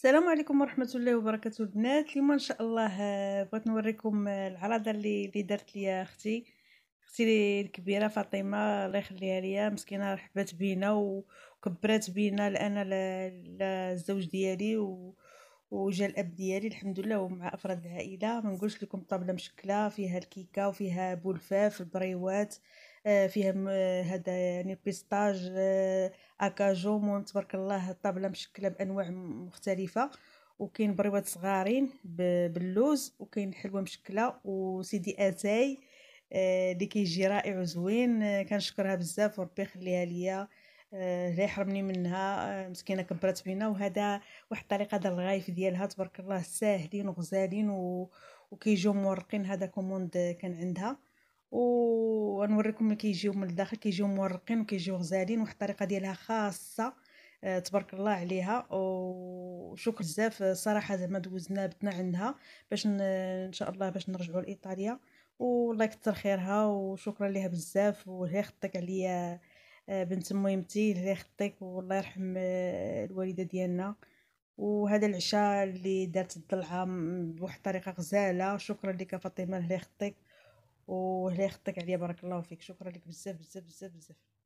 السلام عليكم ورحمه الله وبركاته البنات اليوم ان شاء الله آه، بغيت نوريكم آه، العراضه اللي اللي دارت ليا اختي اختي الكبيره فاطمه الله يخليها ليا مسكينه رحبات بينا وكبرات بينا لان الزوج ديالي و وجا الاب ديالي الحمد لله ومع افراد العائله ما نقولش لكم طابله مشكله فيها الكيكه وفيها بولفاف البريوات آه، فيها آه، هذا يعني بيستاج آه، اكاجو مون تبارك الله الطابله مشكله بانواع مختلفه وكاين بريوات صغارين باللوز وكاين حلوه مشكله وسيدي اتاي اللي كيجي رائع وزوين كنشكرها بزاف وربي يخليها ليا لا يحرمني منها مسكينه كبرت بينا وهذا واحد الطريقه ديال الغايف ديالها تبارك الله ساهلين وغزالين و... وكيجيو مورقين هذا كوموند كان عندها وغنوريكم ملي كيجيو من الداخل كيجيو مورقين وكيجيو غزالين واحد الطريقه ديالها خاصه آه، تبارك الله عليها وشكر بزاف آه، صراحه زعما دوزنا بتنا عندها باش ان شاء الله باش نرجعوا لايطاليا والله يكثر خيرها وشكرا ليها بزاف وهي خطك عليا آه، بنت مهمتي اللي خطيك والله يرحم الوالده ديالنا وهذا العشاء اللي دارت الضلعه بواحد الطريقه غزاله شكرا لك فاطمه اللي خطيك وهلا خطك عليا بارك الله فيك شكرا لك بزاف بزاف بزاف بزاف